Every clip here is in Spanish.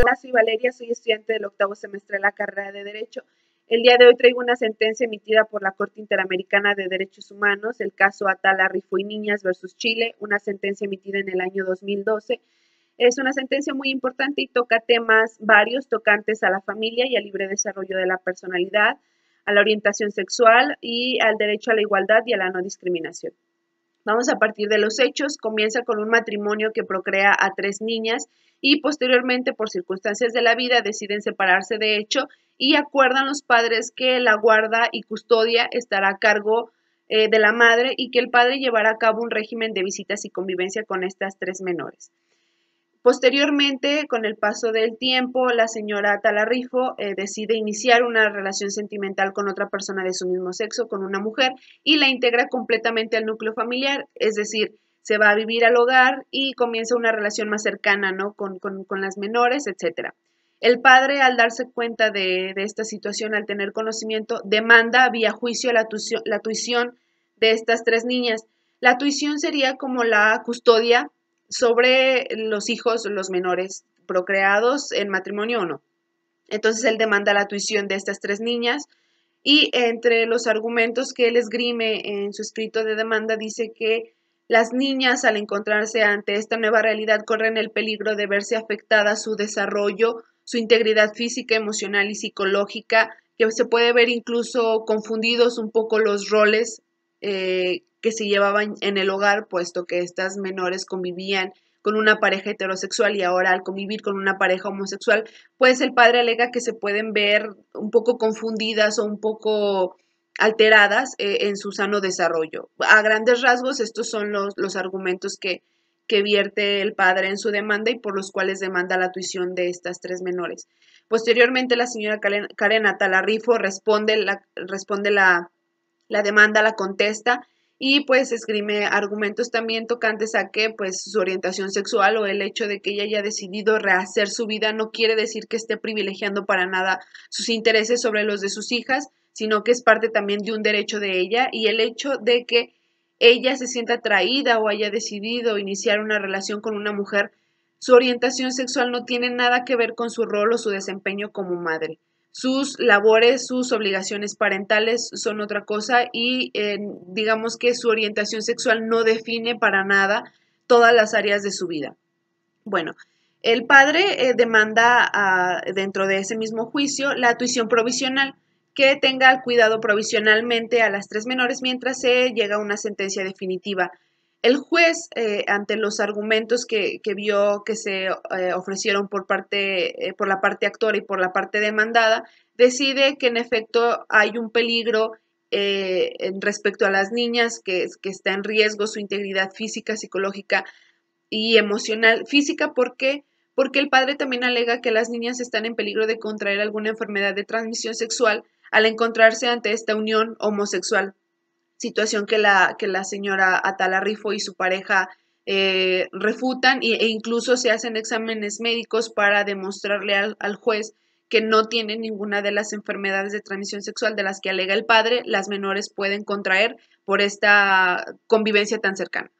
Hola, Valeria, soy estudiante del octavo semestre de la carrera de Derecho. El día de hoy traigo una sentencia emitida por la Corte Interamericana de Derechos Humanos, el caso Atala Rifo y Niñas versus Chile, una sentencia emitida en el año 2012. Es una sentencia muy importante y toca temas varios tocantes a la familia y al libre desarrollo de la personalidad, a la orientación sexual y al derecho a la igualdad y a la no discriminación. Vamos a partir de los hechos. Comienza con un matrimonio que procrea a tres niñas y posteriormente por circunstancias de la vida deciden separarse de hecho y acuerdan los padres que la guarda y custodia estará a cargo eh, de la madre y que el padre llevará a cabo un régimen de visitas y convivencia con estas tres menores. Posteriormente, con el paso del tiempo, la señora Talarrifo eh, decide iniciar una relación sentimental con otra persona de su mismo sexo, con una mujer, y la integra completamente al núcleo familiar, es decir, se va a vivir al hogar y comienza una relación más cercana, ¿no? Con, con, las menores, etc. El padre, al darse cuenta de, de, esta situación, al tener conocimiento, demanda vía juicio la, la tuición de estas tres niñas. La tuición sería como la custodia sobre los hijos, los menores procreados en matrimonio o no. Entonces él demanda la tuición de estas tres niñas y entre los argumentos que él esgrime en su escrito de demanda dice que las niñas, al encontrarse ante esta nueva realidad, corren el peligro de verse afectada su desarrollo, su integridad física, emocional y psicológica, que se puede ver incluso confundidos un poco los roles eh, que se llevaban en el hogar, puesto que estas menores convivían con una pareja heterosexual y ahora al convivir con una pareja homosexual, pues el padre alega que se pueden ver un poco confundidas o un poco alteradas eh, en su sano desarrollo. A grandes rasgos, estos son los, los argumentos que, que vierte el padre en su demanda y por los cuales demanda la tuición de estas tres menores. Posteriormente, la señora Karen Atalarrifo responde, la, responde la, demanda, la contesta y pues escribe argumentos también tocantes a que pues su orientación sexual o el hecho de que ella haya decidido rehacer su vida no quiere decir que esté privilegiando para nada sus intereses sobre los de sus hijas, sino que es parte también de un derecho de ella y el hecho de que ella se sienta atraída o haya decidido iniciar una relación con una mujer, su orientación sexual no tiene nada que ver con su rol o su desempeño como madre. Sus labores, sus obligaciones parentales son otra cosa y eh, digamos que su orientación sexual no define para nada todas las áreas de su vida. Bueno, el padre eh, demanda dentro de ese mismo juicio la tuición provisional que tenga al cuidado provisionalmente a las tres menores mientras se llega a una sentencia definitiva. El juez, eh, ante los argumentos que, vio que se eh, ofrecieron por, parte, eh, por la parte actora y por la parte demandada, decide que en efecto hay un peligro respecto a las niñas, que, que está en riesgo su integridad física, psicológica y emocional. Física, ¿por qué? Porque el padre también alega que las niñas están en peligro de contraer alguna enfermedad de transmisión sexual al encontrarse ante esta unión homosexual, situación que la, que la señora Atala Rifo y su pareja eh, refutan e incluso se hacen exámenes médicos para demostrarle al, al juez que no tiene ninguna de las enfermedades de transmisión sexual de las que alega el padre, las menores pueden contraer por esta convivencia tan cercana.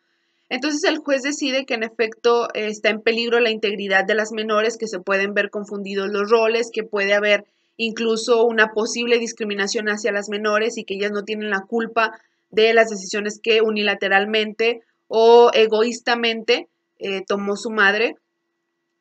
Entonces el juez decide que en efecto eh, está en peligro la integridad de las menores, que se pueden ver confundidos los roles, que puede haber incluso una posible discriminación hacia las menores y que ellas no tienen la culpa de las decisiones que unilateralmente o egoístamente eh, tomó su madre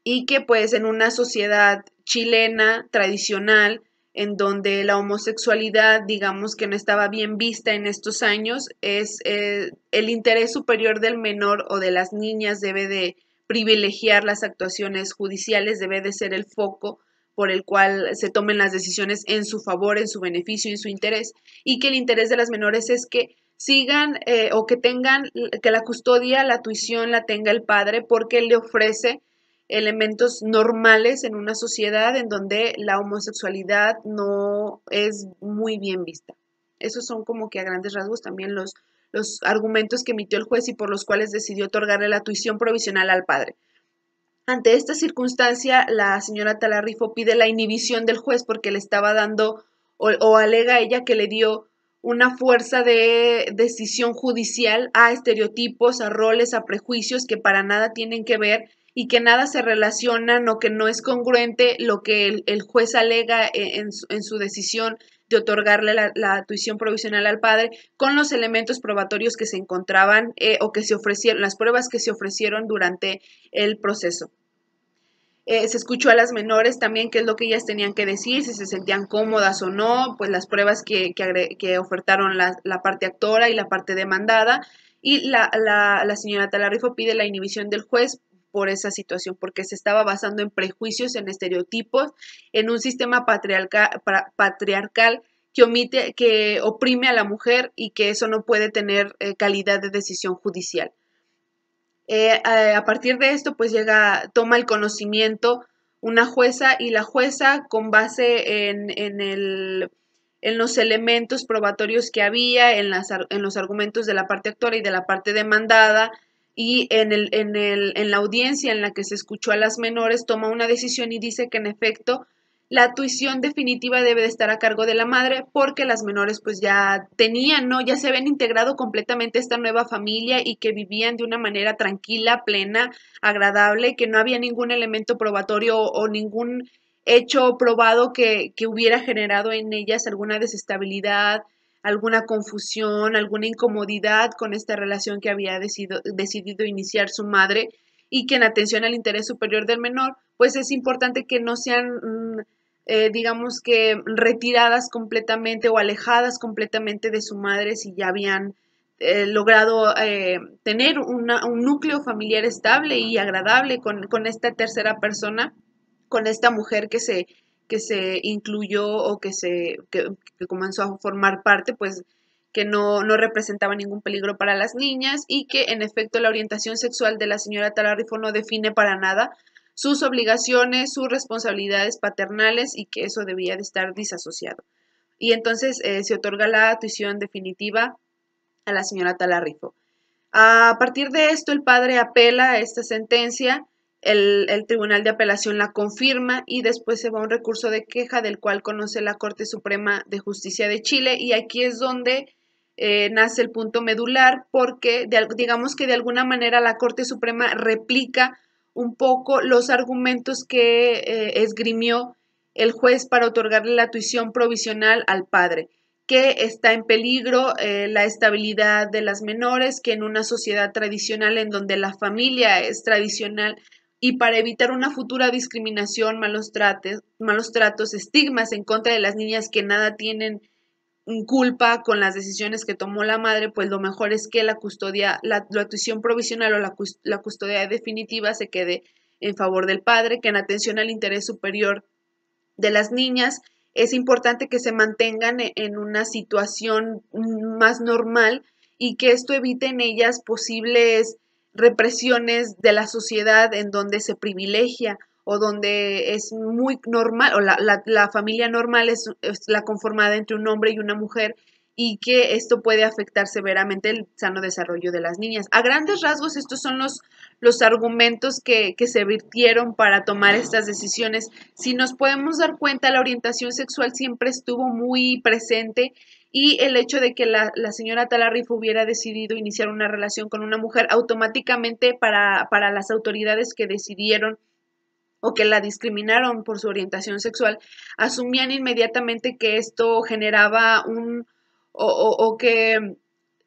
y que pues en una sociedad chilena tradicional en donde la homosexualidad digamos que no estaba bien vista en estos años es eh, el interés superior del menor o de las niñas debe de privilegiar las actuaciones judiciales debe de ser el foco por el cual se tomen las decisiones en su favor, en su beneficio, en su interés, y que el interés de las menores es que sigan eh, o que tengan, que la custodia, la tuición la tenga el padre porque le ofrece elementos normales en una sociedad en donde la homosexualidad no es muy bien vista. Esos son como que a grandes rasgos también los, los argumentos que emitió el juez y por los cuales decidió otorgarle la tuición provisional al padre. Ante esta circunstancia, la señora Talarrifo pide la inhibición del juez porque le estaba dando o, alega ella que le dio una fuerza de decisión judicial a estereotipos, a roles, a prejuicios que para nada tienen que ver y que nada se relacionan o que no es congruente lo que el, juez alega e, en, su, en, su, decisión de otorgarle la, tuición provisional al padre con los elementos probatorios que se encontraban eh, o que se ofrecieron, las pruebas que se ofrecieron durante el proceso. Eh, se escuchó a las menores también qué es lo que ellas tenían que decir, si se sentían cómodas o no, pues las pruebas que, que, ofertaron la, parte actora y la parte demandada. Y la, la señora Talarrifo pide la inhibición del juez por esa situación, porque se estaba basando en prejuicios, en estereotipos, en un sistema patriarcal patriarcal que omite, que oprime a la mujer y que eso no puede tener eh, calidad de decisión judicial. Eh, a partir de esto, pues llega, toma el conocimiento una jueza y la jueza con base en, en, el, en los elementos probatorios que había, en, en, los argumentos de la parte actora y de la parte demandada, y en, el, en, el, en la audiencia en la que se escuchó a las menores toma una decisión y dice que en efecto la tuición definitiva debe de estar a cargo de la madre porque las menores pues ya tenían, ¿no? Ya se habían integrado completamente esta nueva familia y que vivían de una manera tranquila, plena, agradable, que no había ningún elemento probatorio o ningún hecho probado que, que hubiera generado en ellas alguna desestabilidad, alguna confusión, alguna incomodidad con esta relación que había decidido iniciar su madre y que en atención al interés superior del menor, pues es importante que no sean, mm, eh, digamos que, retiradas completamente o alejadas completamente de su madre si ya habían eh, logrado eh, tener un núcleo familiar estable y agradable con, con esta tercera persona, con esta mujer que se que se incluyó o que se que, comenzó a formar parte, pues que no, no, representaba ningún peligro para las niñas y que en efecto la orientación sexual de la señora Talarrifo no define para nada sus obligaciones, sus responsabilidades paternales y que eso debía de estar disasociado. Y entonces eh, se otorga la tuición definitiva a la señora Talarrifo. A partir de esto, el padre apela a esta sentencia el, Tribunal de Apelación la confirma y después se va a un recurso de queja del cual conoce la Corte Suprema de Justicia de Chile y aquí es donde eh, nace el punto medular porque digamos que de alguna manera la Corte Suprema replica un poco los argumentos que eh, esgrimió el juez para otorgarle la tuición provisional al padre que está en peligro eh, la estabilidad de las menores, que en una sociedad tradicional en donde la familia es tradicional, y para evitar una futura discriminación, malos, trates, malos tratos, estigmas en contra de las niñas que nada tienen mm, culpa con las decisiones que tomó la madre, pues lo mejor es que la custodia, la, la tuición provisional o la, la custodia definitiva se quede en favor del padre, que en atención al interés superior de las niñas es importante que se mantengan e, en una situación mm, más normal y que esto evite en ellas posibles represiones de la sociedad en donde se privilegia o donde es muy normal, o la, familia normal es, la conformada entre un hombre y una mujer, y que esto puede afectar severamente el sano desarrollo de las niñas. A grandes rasgos, estos son los, los argumentos que, que se virtieron para tomar estas decisiones. Si nos podemos dar cuenta, la orientación sexual siempre estuvo muy presente y el hecho de que la, señora Talarif hubiera decidido iniciar una relación con una mujer automáticamente para, las autoridades que decidieron o que la discriminaron por su orientación sexual, asumían inmediatamente que esto generaba un o, que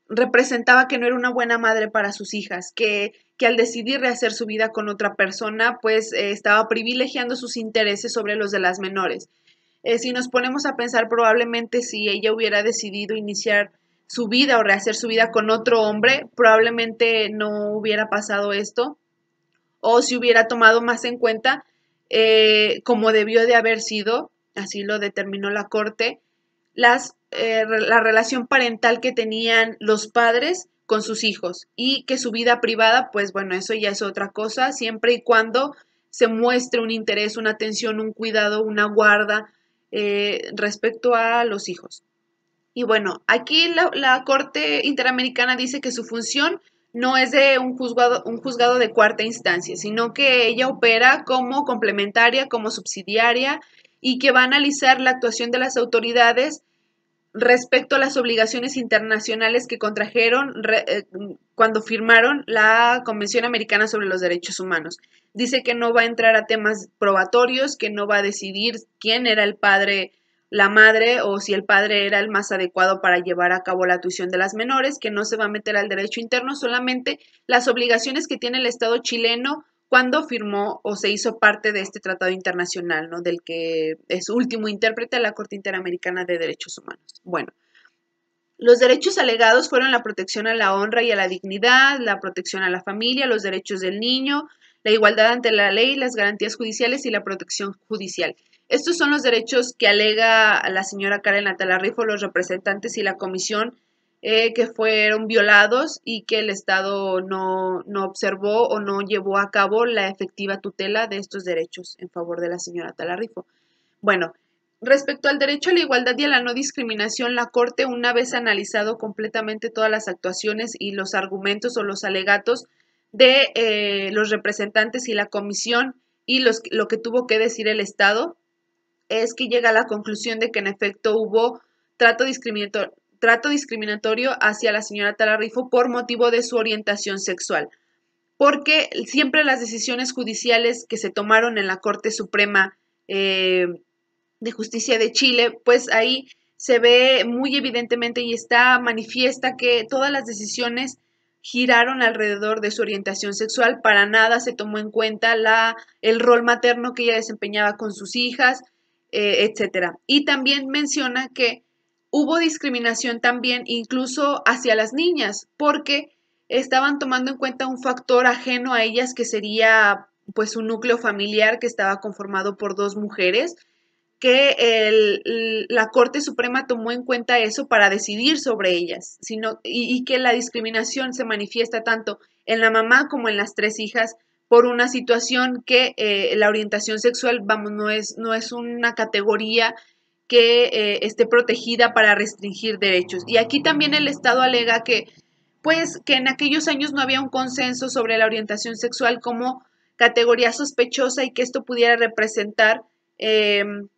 representaba que no era una buena madre para sus hijas, que, que al decidir rehacer su vida con otra persona, pues eh, estaba privilegiando sus intereses sobre los de las menores. Eh, si nos ponemos a pensar, probablemente si ella hubiera decidido iniciar su vida o rehacer su vida con otro hombre, probablemente no hubiera pasado esto. O si hubiera tomado más en cuenta eh, como debió de haber sido, así lo determinó la corte, las, eh, la relación parental que tenían los padres con sus hijos y que su vida privada, pues bueno, eso ya es otra cosa, siempre y cuando se muestre un interés, una atención, un cuidado, una guarda, eh, respecto a los hijos. Y bueno, aquí la, Corte Interamericana dice que su función no es de un juzgado de cuarta instancia, sino que ella opera como complementaria, como subsidiaria y que va a analizar la actuación de las autoridades respecto a las obligaciones internacionales que contrajeron eh, cuando firmaron la Convención Americana sobre los Derechos Humanos. Dice que no va a entrar a temas probatorios, que no va a decidir quién era el padre, la madre o si el padre era el más adecuado para llevar a cabo la tuición de las menores, que no se va a meter al derecho interno, solamente las obligaciones que tiene el Estado chileno cuando firmó o se hizo parte de este tratado internacional, ¿no? Del que es último intérprete la Corte Interamericana de Derechos Humanos. Bueno, los derechos alegados fueron la protección a la honra y a la dignidad, la protección a la familia, los derechos del niño, la igualdad ante la ley, las garantías judiciales y la protección judicial. Estos son los derechos que alega la señora Karen Atalarrifo, los representantes y la comisión eh, que fueron violados y que el Estado no, observó o no llevó a cabo la efectiva tutela de estos derechos en favor de la señora Talarrifo. Bueno, Respecto al derecho a la igualdad y a la no discriminación, la Corte, una vez analizado completamente todas las actuaciones y los argumentos o los alegatos de eh, los representantes y la comisión y los, lo que tuvo que decir el Estado, es que llega a la conclusión de que en efecto hubo trato discriminatorio trato discriminatorio hacia la señora Talarifo por motivo de su orientación sexual, porque siempre las decisiones judiciales que se tomaron en la Corte Suprema eh, de Justicia de Chile, pues ahí se ve muy evidentemente y está manifiesta que todas las decisiones giraron alrededor de su orientación sexual, para nada se tomó en cuenta el rol materno que ella desempeñaba con sus hijas, eh, etc. Y también menciona que hubo discriminación también incluso hacia las niñas, porque estaban tomando en cuenta un factor ajeno a ellas que sería pues un núcleo familiar que estaba conformado por dos mujeres, que la Corte Suprema tomó en cuenta eso para decidir sobre ellas, sino, y, que la discriminación se manifiesta tanto en la mamá como en las tres hijas por una situación que eh, la orientación sexual, vamos, no es, no es una categoría que eh, esté protegida para restringir derechos. Y aquí también el Estado alega que, pues, que en aquellos años no había un consenso sobre la orientación sexual como categoría sospechosa y que esto pudiera representar em,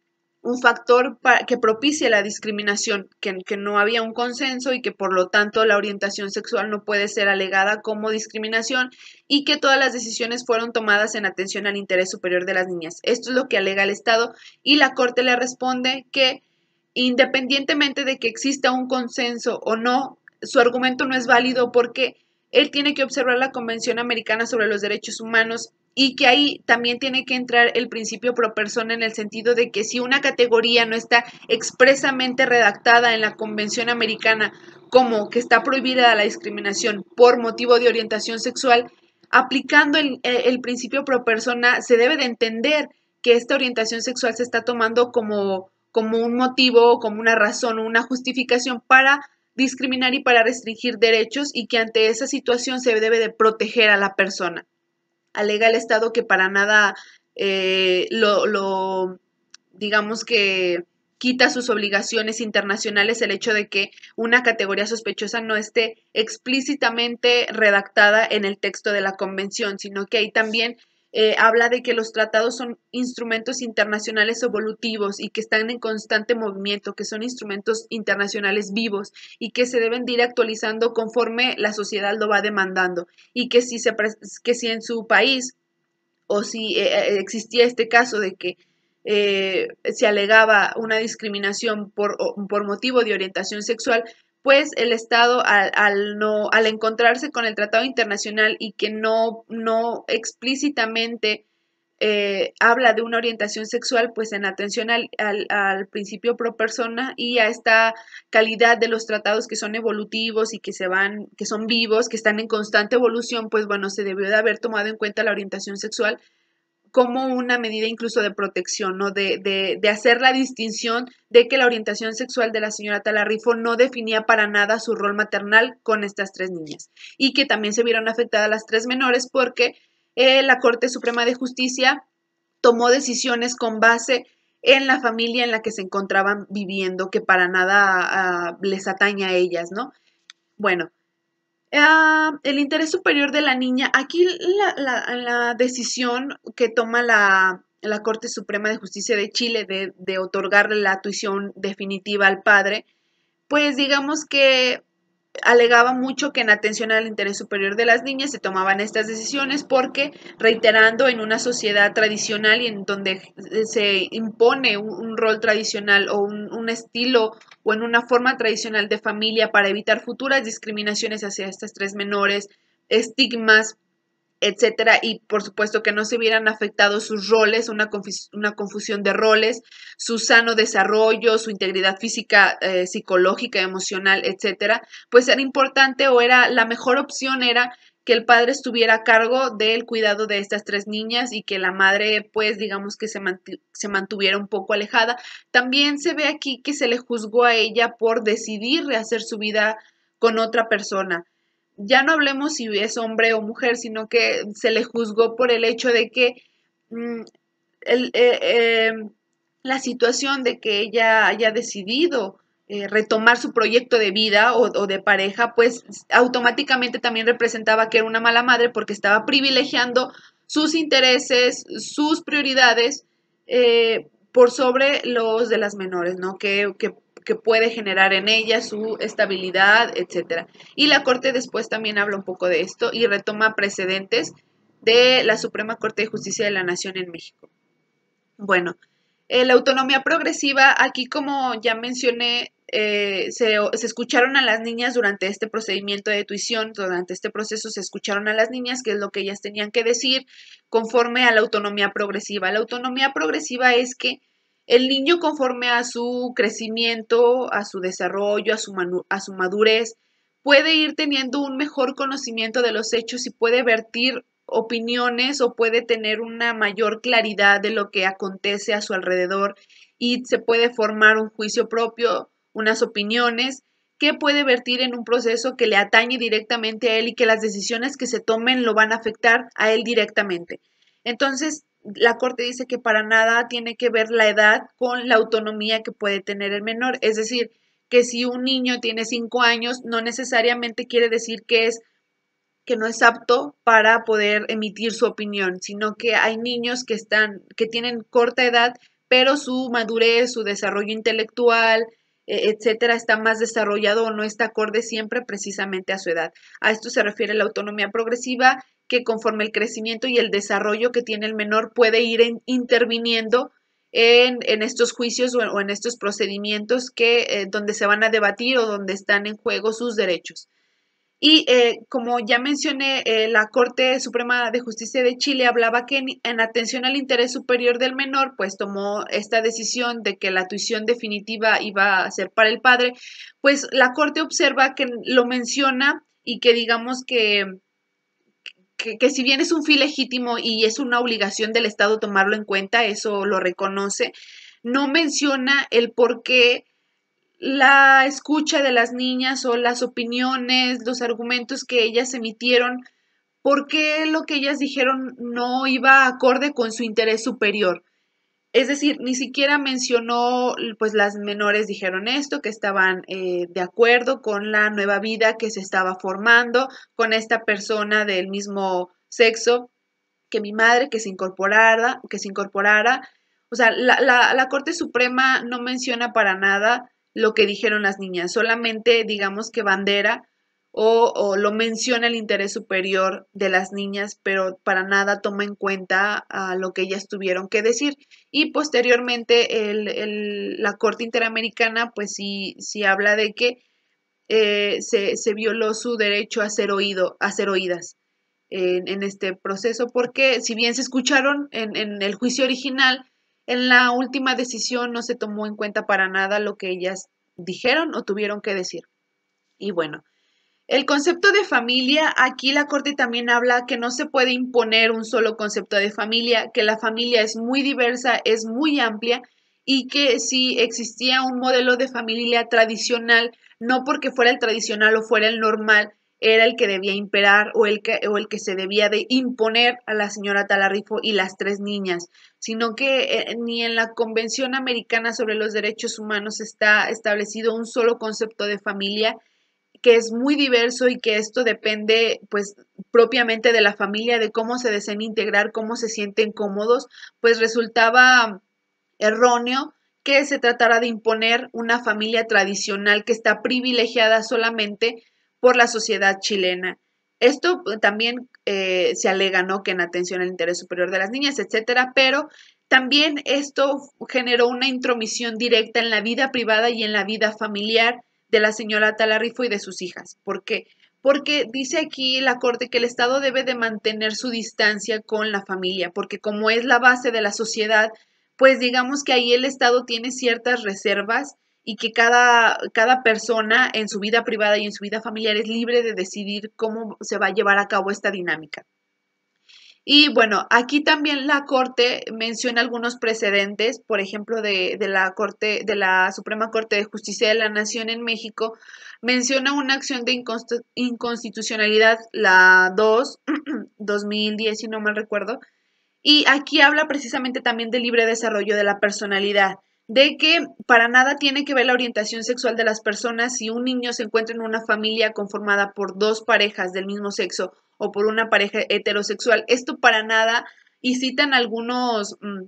un factor que propicie la discriminación, que, que no había un consenso y que por lo tanto la orientación sexual no puede ser alegada como discriminación y que todas las decisiones fueron tomadas en atención al interés superior de las niñas. Esto es lo que alega el Estado y la Corte le responde que independientemente de que exista un consenso o no, su argumento no es válido porque él tiene que observar la Convención Americana sobre los Derechos Humanos y que ahí también tiene que entrar el principio pro persona en el sentido de que si una categoría no está expresamente redactada en la Convención Americana como que está prohibida la discriminación por motivo de orientación sexual, aplicando el, eh, principio pro persona se debe de entender que esta orientación sexual se está tomando como, como un motivo, como una razón o una justificación para discriminar y para restringir derechos y que ante esa situación se debe de proteger a la persona alega el Estado que para nada eh, lo, lo, digamos que quita sus obligaciones internacionales el hecho de que una categoría sospechosa no esté explícitamente redactada en el texto de la convención, sino que ahí también eh, habla de que los tratados son instrumentos internacionales evolutivos y que están en constante movimiento, que son instrumentos internacionales vivos y que se deben ir actualizando conforme la sociedad lo va demandando y que si, se, que si en su país o si eh, eh, existía este caso de que se alegaba una discriminación por, por, motivo de orientación sexual, pues el Estado al, al, no, al encontrarse con el Tratado Internacional y que no, no explícitamente eh, habla de una orientación sexual, pues en atención al, al, al, principio pro persona y a esta calidad de los tratados que son evolutivos y que se van, que son vivos, que están en constante evolución, pues bueno, se debió de haber tomado en cuenta la orientación sexual como una medida incluso de protección, ¿no? De, de, de, hacer la distinción de que la orientación sexual de la señora Talarrifo no definía para nada su rol maternal con estas tres niñas y que también se vieron afectadas las tres menores porque eh, la Corte Suprema de Justicia tomó decisiones con base en la familia en la que se encontraban viviendo, que para nada ah, les atañe a ellas, ¿no? Bueno, Ah, el interés superior de la niña, aquí la, decisión que toma la, Corte Suprema de Justicia de Chile de, de otorgarle la tuición definitiva al padre, pues digamos que alegaba mucho que en atención al interés superior de las niñas se tomaban estas decisiones porque, reiterando, en una sociedad tradicional y en donde eh, se impone un, rol tradicional o un, un, estilo o en una forma tradicional de familia para evitar futuras discriminaciones hacia estas tres menores, estigmas, etcétera, y por supuesto que no se hubieran afectado sus roles, una, confusión de roles, su sano desarrollo, su integridad física, eh, psicológica, emocional, etcétera, pues era importante o era la mejor opción era que el padre estuviera a cargo del cuidado de estas tres niñas y que la madre, pues digamos que se, se, mantuviera un poco alejada. También se ve aquí que se le juzgó a ella por decidir rehacer su vida con otra persona ya no hablemos si es hombre o mujer, sino que se le juzgó por el hecho de que mm, eh, em, la situación de que ella haya decidido eh, retomar su proyecto de vida o, de pareja, pues automáticamente también representaba que era una mala madre porque estaba privilegiando sus intereses, sus prioridades eh, por sobre los de las menores, ¿no? Que, que que puede generar en ella, su estabilidad, etcétera Y la Corte después también habla un poco de esto y retoma precedentes de la Suprema Corte de Justicia de la Nación en México. Bueno, eh, la autonomía progresiva, aquí como ya mencioné, eh, se, se, escucharon a las niñas durante este procedimiento de tuición, durante este proceso se escucharon a las niñas, que es lo que ellas tenían que decir conforme a la autonomía progresiva. La autonomía progresiva es que el niño conforme a su crecimiento, a su desarrollo, a su, madurez, puede ir teniendo un mejor conocimiento de los hechos y puede vertir opiniones o puede tener una mayor claridad de lo que acontece a su alrededor y se puede formar un juicio propio, unas opiniones que puede vertir en un proceso que le atañe directamente a él y que las decisiones que se tomen lo van a afectar a él directamente. Entonces, la Corte dice que para nada tiene que ver la edad con la autonomía que puede tener el menor. Es decir, que si un niño tiene cinco años, no necesariamente quiere decir que es que no es apto para poder emitir su opinión, sino que hay niños que están, que tienen corta edad, pero su madurez, su desarrollo intelectual, e, etcétera, está más desarrollado o no está acorde siempre precisamente a su edad. A esto se refiere la autonomía progresiva que conforme el crecimiento y el desarrollo que tiene el menor puede ir interviniendo en, estos juicios o, en, estos procedimientos que, eh, donde se van a debatir o donde están en juego sus derechos. Y eh, como ya mencioné, eh, la Corte Suprema de Justicia de Chile hablaba que en, en, atención al interés superior del menor, pues tomó esta decisión de que la tuición definitiva iba a ser para el padre, pues la Corte observa que lo menciona y que digamos que que, si bien es un fin legítimo y es una obligación del Estado tomarlo en cuenta, eso lo reconoce, no menciona el por qué la escucha de las niñas o las opiniones, los argumentos que ellas emitieron, por qué lo que ellas dijeron no iba acorde con su interés superior. Es decir, ni siquiera mencionó, pues las menores dijeron esto, que estaban eh, de acuerdo con la nueva vida que se estaba formando con esta persona del mismo sexo que mi madre, que se incorporara, que se incorporara. O sea, la, la, la Corte Suprema no menciona para nada lo que dijeron las niñas, solamente digamos que bandera o, lo menciona el interés superior de las niñas, pero para nada toma en cuenta lo que ellas tuvieron que decir. Y posteriormente la Corte Interamericana pues sí, sí habla de que eh, se, violó su derecho a ser, oído, a ser oídas en, en este proceso, porque si bien se escucharon en, en el juicio original, en la última decisión no se tomó en cuenta para nada lo que ellas dijeron o tuvieron que decir. Y bueno, el concepto de familia, aquí la Corte también habla que no se puede imponer un solo concepto de familia, que la familia es muy diversa, es muy amplia y que si existía un modelo de familia tradicional, no porque fuera el tradicional o fuera el normal, era el que debía imperar o el que, o el que se debía de imponer a la señora Talarrifo y las tres niñas, sino que eh, ni en la Convención Americana sobre los Derechos Humanos está establecido un solo concepto de familia, que es muy diverso y que esto depende pues propiamente de la familia, de cómo se deseen integrar, cómo se sienten cómodos, pues resultaba erróneo que se tratara de imponer una familia tradicional que está privilegiada solamente por la sociedad chilena. Esto pues, también eh, se alega, ¿no? Que en atención al interés superior de las niñas, etcétera, pero también esto generó una intromisión directa en la vida privada y en la vida familiar de la señora Talarrifo y de sus hijas. ¿Por qué? Porque dice aquí la Corte que el Estado debe de mantener su distancia con la familia, porque como es la base de la sociedad, pues digamos que ahí el Estado tiene ciertas reservas y que cada, cada persona en su vida privada y en su vida familiar es libre de decidir cómo se va a llevar a cabo esta dinámica. Y bueno, aquí también la Corte menciona algunos precedentes, por ejemplo, de, la Corte, de la Suprema Corte de Justicia de la Nación en México, menciona una acción de inconstitucionalidad, la 2, 2010, si no mal recuerdo, y aquí habla precisamente también de libre desarrollo de la personalidad de que para nada tiene que ver la orientación sexual de las personas si un niño se encuentra en una familia conformada por dos parejas del mismo sexo o por una pareja heterosexual. Esto para nada, y citan algunos, mm,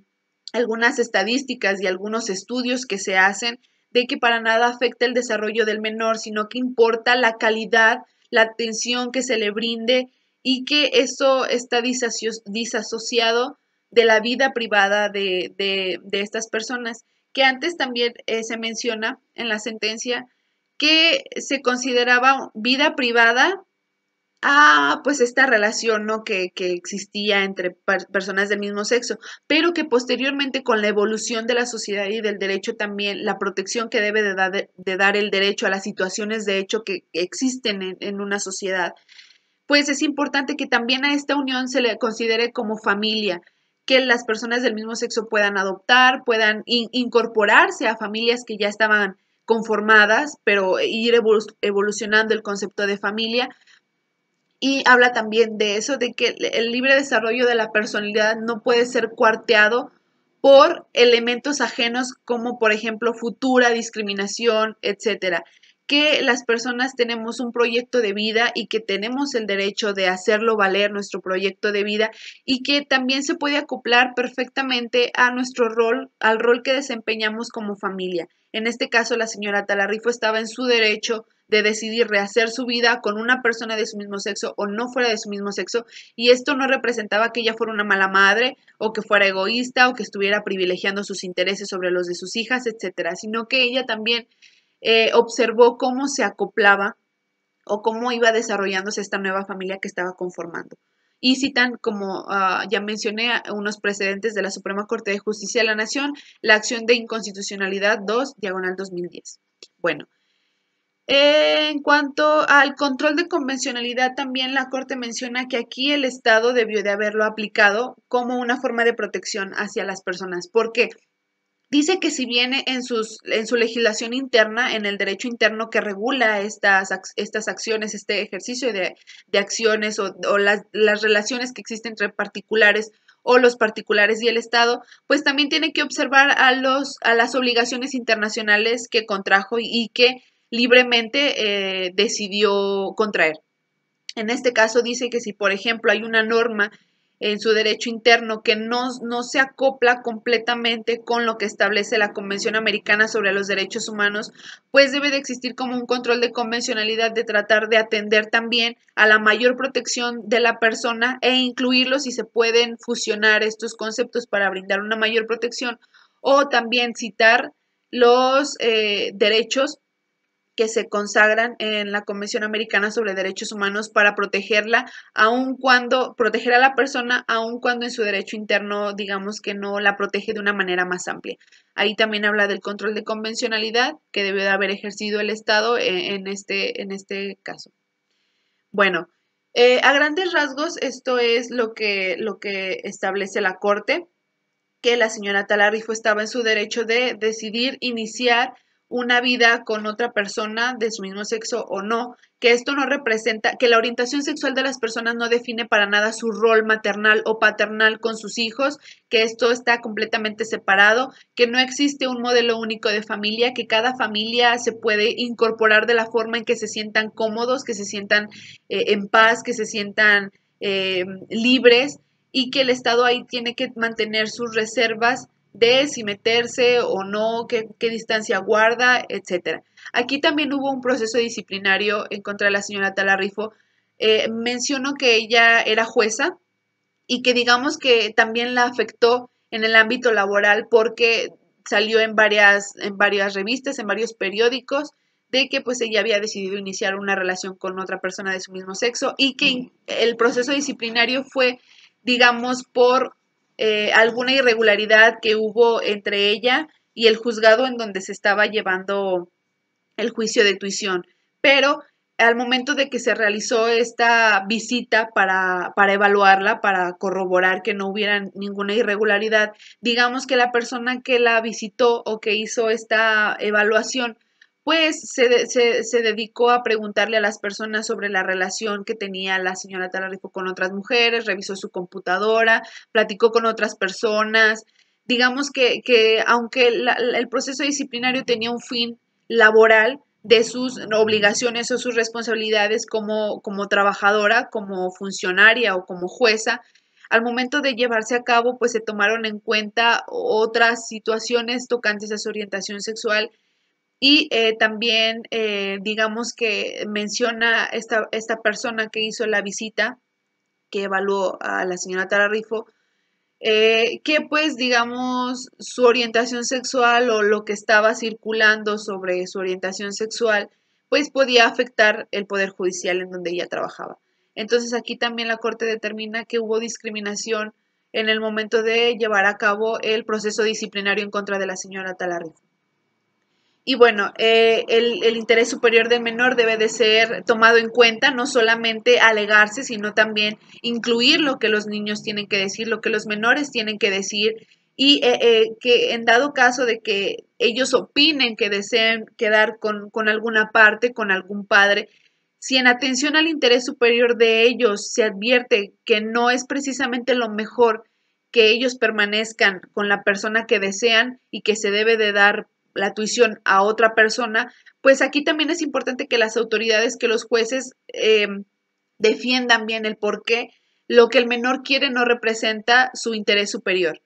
algunas estadísticas y algunos estudios que se hacen de que para nada afecta el desarrollo del menor, sino que importa la calidad, la atención que se le brinde y que eso está disasociado de la vida privada de, estas personas, que antes también eh, se menciona en la sentencia que se consideraba vida privada Ah, pues esta relación ¿no? que, existía entre personas del mismo sexo, pero que posteriormente con la evolución de la sociedad y del derecho también, la protección que debe de, dar el derecho a las situaciones de hecho que existen en, una sociedad, pues es importante que también a esta unión se le considere como familia, que las personas del mismo sexo puedan adoptar, puedan incorporarse a familias que ya estaban conformadas, pero ir evolucionando el concepto de familia y habla también de eso, de que el libre desarrollo de la personalidad no puede ser cuarteado por elementos ajenos como por ejemplo futura, discriminación, etcétera que las personas tenemos un proyecto de vida y que tenemos el derecho de hacerlo valer nuestro proyecto de vida y que también se puede acoplar perfectamente a nuestro rol, al rol que desempeñamos como familia. En este caso, la señora Talarifo estaba en su derecho de decidir rehacer su vida con una persona de su mismo sexo o no fuera de su mismo sexo, y esto no representaba que ella fuera una mala madre o que fuera egoísta o que estuviera privilegiando sus intereses sobre los de sus hijas, etcétera, sino que ella también eh, observó cómo se acoplaba o cómo iba desarrollándose esta nueva familia que estaba conformando. Y citan, como ah, ya mencioné, unos precedentes de la Suprema Corte de Justicia de la Nación, la acción de inconstitucionalidad 2, diagonal 2010. Bueno, en cuanto al control de convencionalidad, también la Corte menciona que aquí el Estado debió de haberlo aplicado como una forma de protección hacia las personas. porque Dice que si viene en, sus, en su legislación interna, en el derecho interno que regula estas, estas acciones, este ejercicio de, de acciones o, las, las relaciones que existen entre particulares o los particulares y el Estado, pues también tiene que observar a, los, a las obligaciones internacionales que contrajo y que libremente eh, decidió contraer. En este caso dice que si, por ejemplo, hay una norma en su derecho interno que no, se acopla completamente con lo que establece la Convención Americana sobre los Derechos Humanos, pues debe de existir como un control de convencionalidad de tratar de atender también a la mayor protección de la persona e incluirlos si se pueden fusionar estos conceptos para brindar una mayor protección o también citar los eh, derechos que se consagran en la Convención Americana sobre Derechos Humanos para protegerla, aun cuando proteger a la persona, aun cuando en su derecho interno digamos que no la protege de una manera más amplia. Ahí también habla del control de convencionalidad que debió de haber ejercido el Estado eh, en este, en este caso. Bueno, eh, a grandes rasgos esto es lo que, lo que establece la Corte, que la señora Talarrifo estaba en su derecho de decidir iniciar una vida con otra persona de su mismo sexo o no, que esto no representa, que la orientación sexual de las personas no define para nada su rol maternal o paternal con sus hijos, que esto está completamente separado, que no existe un modelo único de familia, que cada familia se puede incorporar de la forma en que se sientan cómodos, que se sientan eh, en paz, que se sientan eh, libres y que el Estado ahí tiene que mantener sus reservas de si meterse o no, qué, distancia guarda, etc. Aquí también hubo un proceso disciplinario en contra de la señora Talarrifo. Eh, menciono que ella era jueza y que digamos que también la afectó en el ámbito laboral porque salió en varias, en varias revistas, en varios periódicos, de que pues ella había decidido iniciar una relación con otra persona de su mismo sexo y que el proceso disciplinario fue, digamos, por eh, alguna irregularidad que hubo entre ella y el juzgado en donde se estaba llevando el juicio de tuición. Pero al momento de que se realizó esta visita para, para, evaluarla, para corroborar que no hubiera ninguna irregularidad, digamos que la persona que la visitó o que hizo esta evaluación pues se, dedicó a preguntarle a las personas sobre la relación que tenía la señora Talarifo con otras mujeres, revisó su computadora, platicó con otras personas. Digamos que, aunque el proceso disciplinario tenía un fin laboral de sus obligaciones o sus responsabilidades como, como trabajadora, como funcionaria o como jueza, al momento de llevarse a cabo, pues se tomaron en cuenta otras situaciones tocantes a su orientación sexual y eh, también, eh, digamos que menciona esta, esta, persona que hizo la visita, que evaluó a la señora Talarifo, eh, que pues, digamos, su orientación sexual o lo que estaba circulando sobre su orientación sexual, pues podía afectar el Poder Judicial en donde ella trabajaba. Entonces aquí también la Corte determina que hubo discriminación en el momento de llevar a cabo el proceso disciplinario en contra de la señora Talarifo. Y bueno, eh, el, interés superior del menor debe de ser tomado en cuenta, no solamente alegarse, sino también incluir lo que los niños tienen que decir, lo que los menores tienen que decir, y eh, eh, que en dado caso de que ellos opinen que deseen quedar con, con alguna parte, con algún padre, si en atención al interés superior de ellos se advierte que no es precisamente lo mejor que ellos permanezcan con la persona que desean y que se debe de dar la tuición a otra persona, pues aquí también es importante que las autoridades, que los jueces eh, defiendan bien el por qué lo que el menor quiere no representa su interés superior.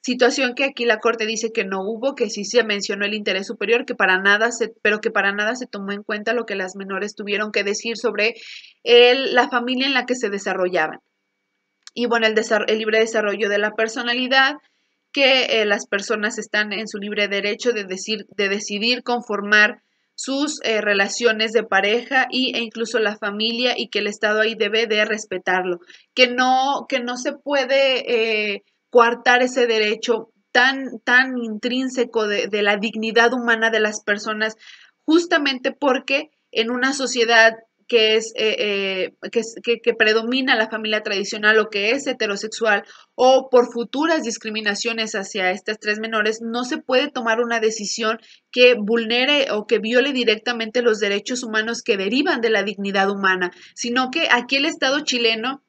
Situación que aquí la Corte dice que no hubo, que sí se mencionó el interés superior, que para nada se, pero que para nada se tomó en cuenta lo que las menores tuvieron que decir sobre la familia en la que se desarrollaban. Y bueno, el, el libre desarrollo de la personalidad, que eh, las personas están en su libre derecho de, decir, de decidir conformar sus eh, relaciones de pareja y, e incluso la familia y que el Estado ahí debe de respetarlo, que no, que no se puede eh, coartar ese derecho tan, tan intrínseco de, de la dignidad humana de las personas, justamente porque en una sociedad eh, eh, que, es, que, que, predomina la familia tradicional o que es heterosexual o por futuras discriminaciones hacia estas tres menores, no se puede tomar una decisión que vulnere o que viole directamente los derechos humanos que derivan de la dignidad humana, sino que aquí el Estado chileno,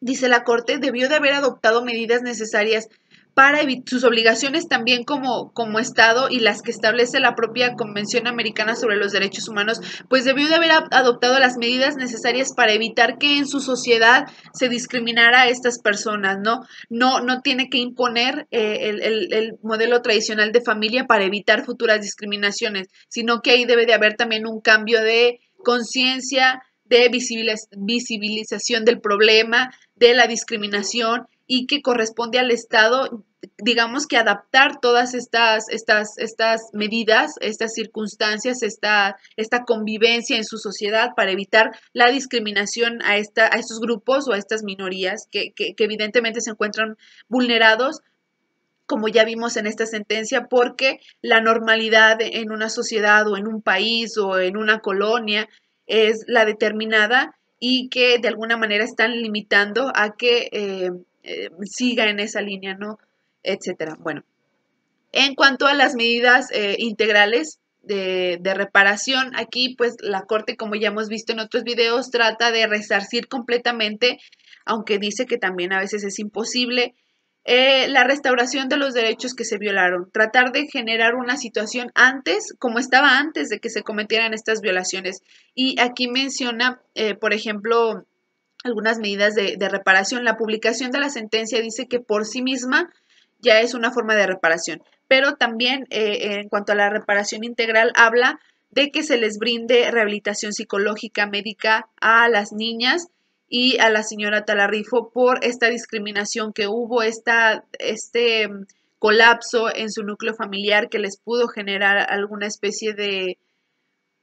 dice la Corte, debió de haber adoptado medidas necesarias para sus obligaciones también como, como Estado y las que establece la propia Convención Americana sobre los Derechos Humanos, pues debió de haber adoptado las medidas necesarias para evitar que en su sociedad se discriminara a estas personas, ¿no? No, no tiene que imponer eh, el, modelo tradicional de familia para evitar futuras discriminaciones, sino que ahí debe de haber también un cambio de conciencia, de visibilización del problema, de la discriminación y que corresponde al Estado, digamos que adaptar todas estas, estas, estas medidas, estas circunstancias, esta, esta convivencia en su sociedad para evitar la discriminación a, esta, a estos grupos o a estas minorías que, evidentemente se encuentran vulnerados como ya vimos en esta sentencia, porque la normalidad en una sociedad o en un país o en una colonia es la determinada y que de alguna manera están limitando a que eh, eh, siga en esa línea, ¿no? Etcétera. Bueno, en cuanto a las medidas eh, integrales de, reparación, aquí pues la Corte, como ya hemos visto en otros videos, trata de resarcir completamente, aunque dice que también a veces es imposible, eh, la restauración de los derechos que se violaron, tratar de generar una situación antes, como estaba antes de que se cometieran estas violaciones. Y aquí menciona, por ejemplo, algunas medidas de, reparación. La publicación de la sentencia dice que por sí misma ya es una forma de reparación, pero también eh, en cuanto a la reparación integral habla de que se les brinde rehabilitación psicológica médica a las niñas y a la señora Talarrifo por esta discriminación que hubo, esta, este mm, colapso en su núcleo familiar que les pudo generar alguna especie de,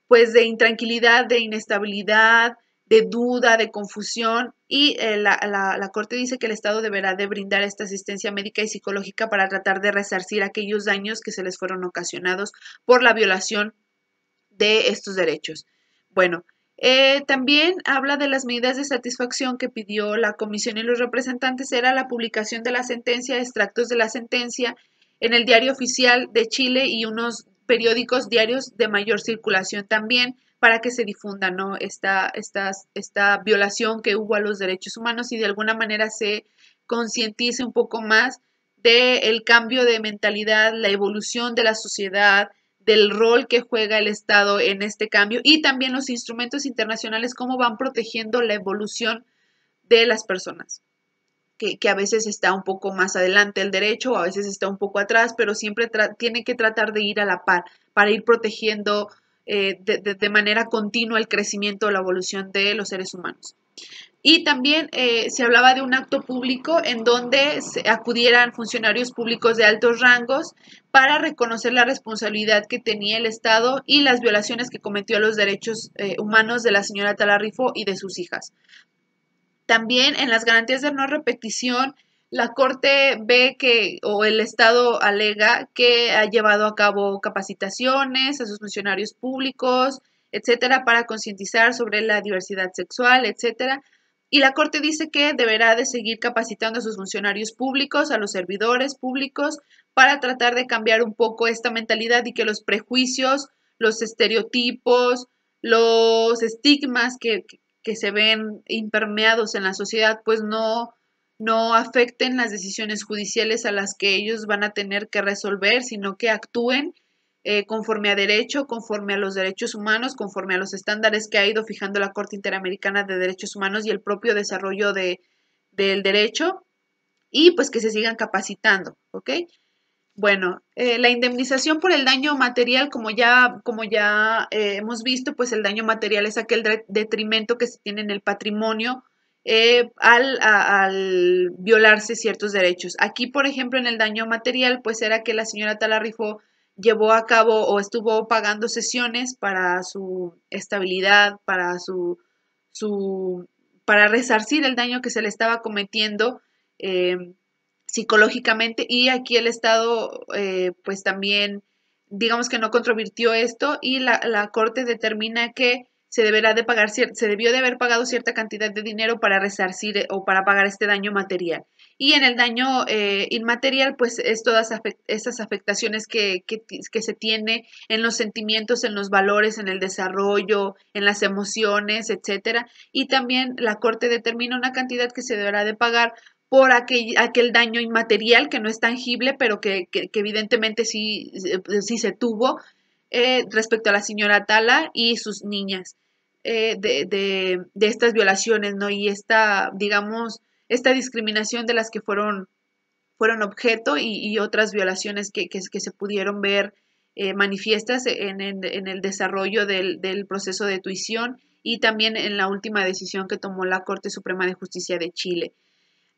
pues, de intranquilidad, de inestabilidad, de duda, de confusión, y eh, la, la, Corte dice que el Estado deberá de brindar esta asistencia médica y psicológica para tratar de resarcir aquellos daños que se les fueron ocasionados por la violación de estos derechos. Bueno, eh, también habla de las medidas de satisfacción que pidió la Comisión y los representantes, era la publicación de la sentencia, extractos de la sentencia en el Diario Oficial de Chile y unos periódicos diarios de mayor circulación también para que se difunda ¿no? esta, esta violación que hubo a los derechos humanos y de alguna manera se concientice un poco más del el cambio de mentalidad, la evolución de la sociedad, del rol que juega el Estado en este cambio y también los instrumentos internacionales, cómo van protegiendo la evolución de las personas, que, a veces está un poco más adelante el derecho, a veces está un poco atrás, pero siempre tiene que tratar de ir a la par para ir protegiendo eh, de, manera continua el crecimiento o la evolución de los seres humanos. Y también eh, se hablaba de un acto público en donde acudieran funcionarios públicos de altos rangos para reconocer la responsabilidad que tenía el Estado y las violaciones que cometió a los derechos eh, humanos de la señora Talarrifo y de sus hijas. También en las garantías de no repetición la Corte ve que, o el Estado alega que ha llevado a cabo capacitaciones a sus funcionarios públicos, etcétera, para concientizar sobre la diversidad sexual, etcétera. Y la Corte dice que deberá de seguir capacitando a sus funcionarios públicos, a los servidores públicos, para tratar de cambiar un poco esta mentalidad y que los prejuicios, los estereotipos, los estigmas que, que se ven impermeados en la sociedad, pues no, no afecten las decisiones judiciales a las que ellos van a tener que resolver, sino que actúen eh, conforme a derecho, conforme a los derechos humanos, conforme a los estándares que ha ido fijando la Corte Interamericana de Derechos Humanos y el propio desarrollo de, del derecho, y pues que se sigan capacitando, ¿ok? Bueno, eh, la indemnización por el daño material, como ya, como ya eh, hemos visto, pues el daño material es aquel detrimento que se tiene en el patrimonio eh, al, violarse ciertos derechos. Aquí, por ejemplo, en el daño material, pues era que la señora Talarrifo llevó a cabo o estuvo pagando sesiones para su estabilidad, para su, su para resarcir el daño que se le estaba cometiendo eh, psicológicamente y aquí el Estado eh, pues también digamos que no controvirtió esto y la Corte determina que se deberá de pagar se debió de haber pagado cierta cantidad de dinero para resarcir eh, o para pagar este daño material. Y en el daño eh, inmaterial, pues es todas esas afectaciones que, que, se tiene en los sentimientos, en los valores, en el desarrollo, en las emociones, etcétera. Y también la Corte determina una cantidad que se deberá de pagar por aquel, aquel daño inmaterial que no es tangible, pero que, evidentemente sí, eh, sí se tuvo, eh, respecto a la señora Tala y sus niñas eh, de, estas violaciones, ¿no? Y esta, digamos, esta discriminación de las que fueron, fueron objeto y, otras violaciones que, que, se pudieron ver eh, manifiestas en, el desarrollo del, proceso de tuición y también en la última decisión que tomó la Corte Suprema de Justicia de Chile.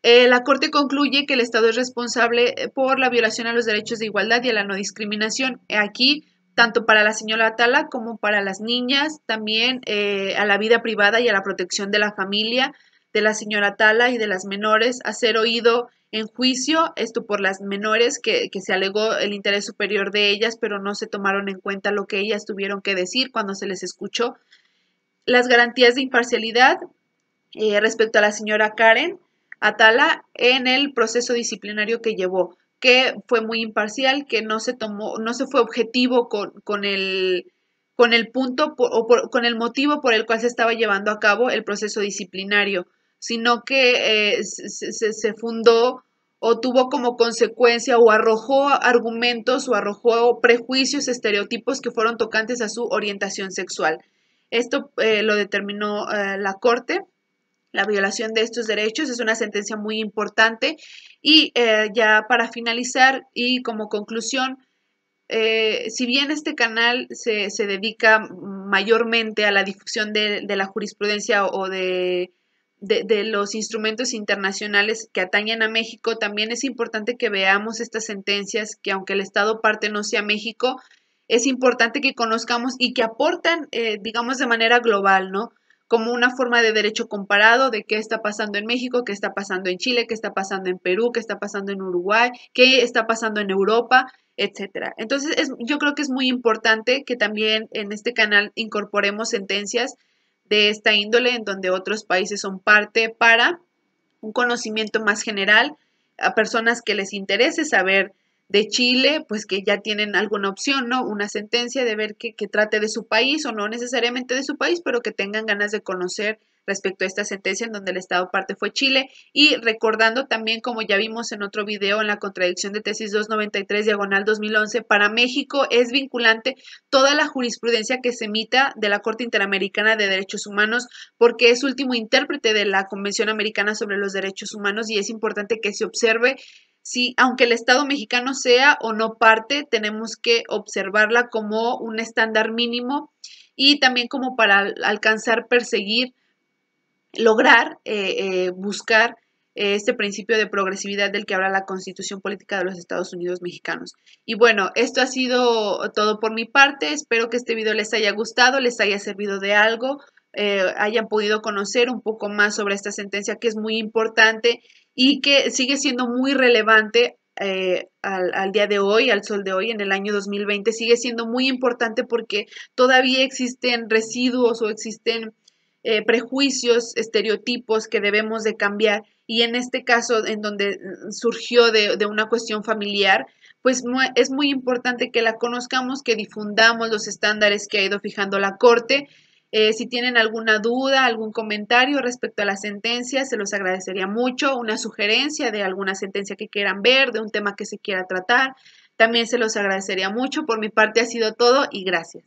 la Corte concluye que el Estado es responsable por la violación a los derechos de igualdad y a la no discriminación. Aquí tanto para la señora Atala como para las niñas, también eh, a la vida privada y a la protección de la familia de la señora Atala y de las menores, a ser oído en juicio, esto por las menores que, se alegó el interés superior de ellas, pero no se tomaron en cuenta lo que ellas tuvieron que decir cuando se les escuchó. Las garantías de imparcialidad eh, respecto a la señora Karen Atala en el proceso disciplinario que llevó que fue muy imparcial, que no se tomó, no se fue objetivo con, el con el punto o con el motivo por el cual se estaba llevando a cabo el proceso disciplinario, sino que eh, se, fundó o tuvo como consecuencia o arrojó argumentos o arrojó prejuicios, estereotipos que fueron tocantes a su orientación sexual. Esto eh, lo determinó eh, la Corte. La violación de estos derechos es una sentencia muy importante y eh, ya para finalizar y como conclusión, eh, si bien este canal se, se, dedica mayormente a la difusión de, la jurisprudencia o de, los instrumentos internacionales que atañen a México, también es importante que veamos estas sentencias que aunque el Estado parte no sea México, es importante que conozcamos y que aportan, eh, digamos, de manera global, ¿no? como una forma de derecho comparado de qué está pasando en México, qué está pasando en Chile, qué está pasando en Perú, qué está pasando en Uruguay, qué está pasando en Europa, etcétera. Entonces, es, yo creo que es muy importante que también en este canal incorporemos sentencias de esta índole en donde otros países son parte para un conocimiento más general a personas que les interese saber de Chile, pues que ya tienen alguna opción, ¿no? Una sentencia de ver que, que trate de su país o no necesariamente de su país, pero que tengan ganas de conocer respecto a esta sentencia en donde el Estado parte fue Chile y recordando también, como ya vimos en otro video, en la contradicción de tesis 293 diagonal 2011, para México es vinculante toda la jurisprudencia que se emita de la Corte Interamericana de Derechos Humanos porque es último intérprete de la Convención Americana sobre los Derechos Humanos y es importante que se observe si, aunque el Estado mexicano sea o no parte, tenemos que observarla como un estándar mínimo y también como para alcanzar, perseguir, lograr, eh, eh, buscar eh, este principio de progresividad del que habla la Constitución Política de los Estados Unidos Mexicanos. Y bueno, esto ha sido todo por mi parte. Espero que este video les haya gustado, les haya servido de algo, hayan podido conocer un poco más sobre esta sentencia que es muy importante y que sigue siendo muy relevante eh, al, al, día de hoy, al sol de hoy, en el año 2020, sigue siendo muy importante porque todavía existen residuos o existen eh, prejuicios, estereotipos que debemos de cambiar. Y en este caso, en donde mm, surgió de, de una cuestión familiar, pues es muy importante que la conozcamos, que difundamos los estándares que ha ido fijando la Corte eh, si tienen alguna duda, algún comentario respecto a la sentencia, se los agradecería mucho. Una sugerencia de alguna sentencia que quieran ver, de un tema que se quiera tratar, también se los agradecería mucho. Por mi parte ha sido todo y gracias.